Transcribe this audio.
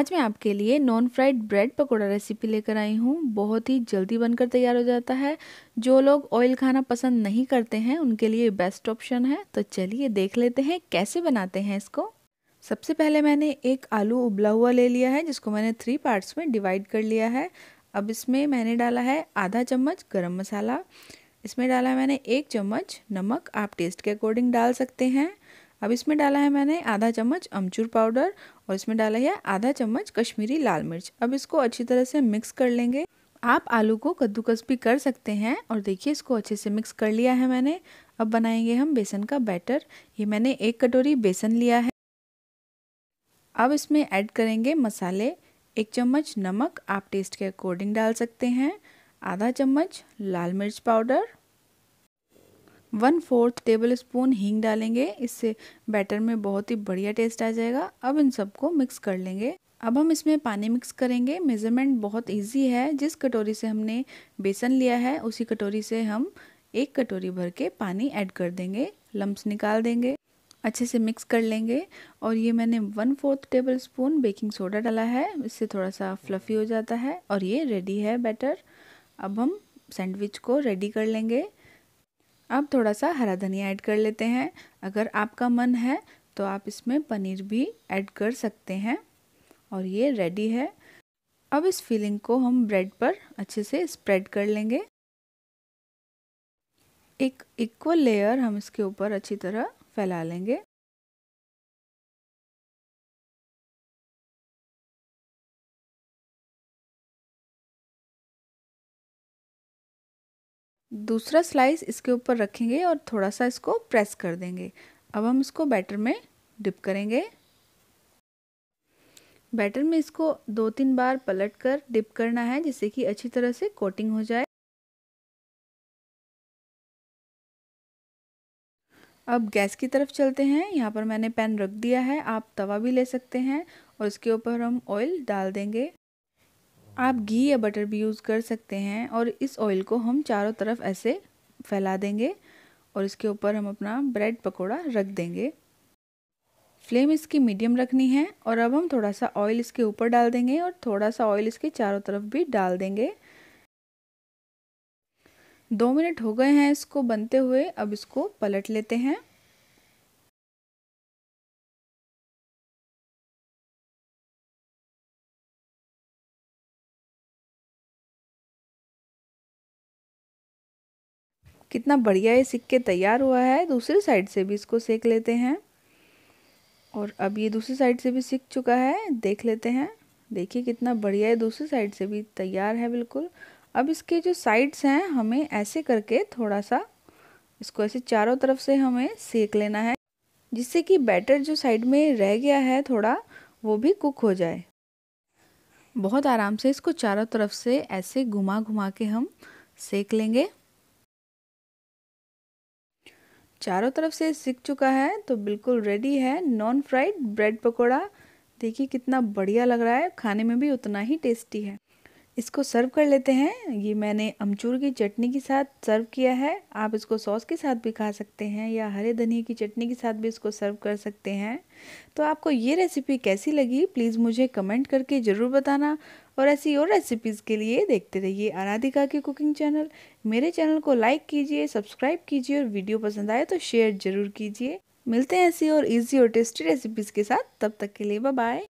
आज मैं आपके लिए non fried bread pakora recipe लेकर आई हूँ बहुत ही जल्दी बनकर तैयार हो जाता है जो लोग ऑयल खाना पसंद नहीं करते हैं उनके लिए बेस्ट ऑप्शन है तो चलिए देख लेते हैं कैसे बनाते हैं इसको सबसे पहले मैंने एक आलू उबला हुआ ले लिया है जिसको मैंने थ्री पार्ट्स में डिवाइड कर लिया है अब इसमें मैंने डाला है आधा चम्मच गर्म मसाला इसमें डाला है मैंने एक चम्मच नमक आप टेस्ट के अकॉर्डिंग डाल सकते हैं अब इसमें डाला है मैंने आधा चम्मच अमचूर पाउडर और इसमें डाला है आधा चम्मच कश्मीरी लाल मिर्च अब इसको अच्छी तरह से मिक्स कर लेंगे आप आलू को कद्दूकस भी कर सकते हैं और देखिए इसको अच्छे से मिक्स कर लिया है मैंने अब बनाएंगे हम बेसन का बैटर ये मैंने एक कटोरी बेसन लिया है अब इसमें ऐड करेंगे मसाले एक चम्मच नमक आप टेस्ट के अकॉर्डिंग डाल सकते हैं आधा चम्मच लाल मिर्च powder one fourth tablespoon हींग डालेंगे इससे बैटर में बहुत ही बढ़िया टेस्ट आ जाएगा अब इन सबको मिक्स कर लेंगे अब हम इसमें पानी मिक्स करेंगे मेज़रमेंट बहुत इजी है जिस कटोरी से हमने बेसन लिया है उसी कटोरी से हम एक कटोरी भर के पानी ऐड कर देंगे लम्ब्स निकाल देंगे अच्छे से मिक्स कर लेंगे और ये मैंने one fourth tablespoon baking soda डाला है इससे थोड़ा सा फ्लफ़ी हो जाता है और ये रेडी है बैटर अब हम सैंडविच को रेडी कर लेंगे अब थोड़ा सा हरा धनिया ऐड कर लेते हैं अगर आपका मन है तो आप इसमें पनीर भी ऐड कर सकते हैं और ये रेडी है अब इस फिलिंग को हम ब्रेड पर अच्छे से स्प्रेड कर लेंगे एक इक्वल लेयर हम इसके ऊपर अच्छी तरह फैला लेंगे दूसरा स्लाइस इसके ऊपर रखेंगे और थोड़ा सा इसको प्रेस कर देंगे अब हम इसको बैटर में डिप करेंगे बैटर में इसको दो तीन बार पलट कर डिप करना है जिससे कि अच्छी तरह से कोटिंग हो जाए अब गैस की तरफ चलते हैं यहाँ पर मैंने पैन रख दिया है आप तवा भी ले सकते हैं और इसके ऊपर हम ऑयल डाल देंगे आप घी या बटर भी यूज़ कर सकते हैं और इस ऑयल को हम चारों तरफ ऐसे फैला देंगे और इसके ऊपर हम अपना ब्रेड पकौड़ा रख देंगे फ्लेम इसकी मीडियम रखनी है और अब हम थोड़ा सा ऑयल इसके ऊपर डाल देंगे और थोड़ा सा ऑयल इसके चारों तरफ भी डाल देंगे दो मिनट हो गए हैं इसको बनते हुए अब इसको पलट लेते हैं कितना बढ़िया ये सिक्के तैयार हुआ है दूसरी साइड से भी इसको सेक लेते हैं और अब ये दूसरी साइड से भी सीख चुका है देख लेते हैं देखिए कितना बढ़िया है दूसरी साइड से भी तैयार है बिल्कुल अब इसके जो साइड्स हैं हमें ऐसे करके थोड़ा सा इसको ऐसे चारों तरफ से हमें सेक लेना है जिससे कि बैटर जो साइड में रह गया है थोड़ा वो भी कुक हो जाए बहुत आराम से इसको चारों तरफ से ऐसे घुमा घुमा के हम सेक लेंगे चारों तरफ से सिक चुका है तो बिल्कुल रेडी है नॉन फ्राइड ब्रेड पकौड़ा देखिए कितना बढ़िया लग रहा है खाने में भी उतना ही टेस्टी है इसको सर्व कर लेते हैं ये मैंने अमचूर की चटनी के साथ सर्व किया है आप इसको सॉस के साथ भी खा सकते हैं या हरे धनिया की चटनी के साथ भी इसको सर्व कर सकते हैं तो आपको ये रेसिपी कैसी लगी प्लीज़ मुझे कमेंट करके ज़रूर बताना और ऐसी और रेसिपीज़ के लिए देखते रहिए आराधिका के कुकिंग चैनल मेरे चैनल को लाइक कीजिए सब्सक्राइब कीजिए और वीडियो पसंद आए तो शेयर ज़रूर कीजिए मिलते हैं ऐसी और ईजी और टेस्टी रेसिपीज़ के साथ तब तक के लिए बाय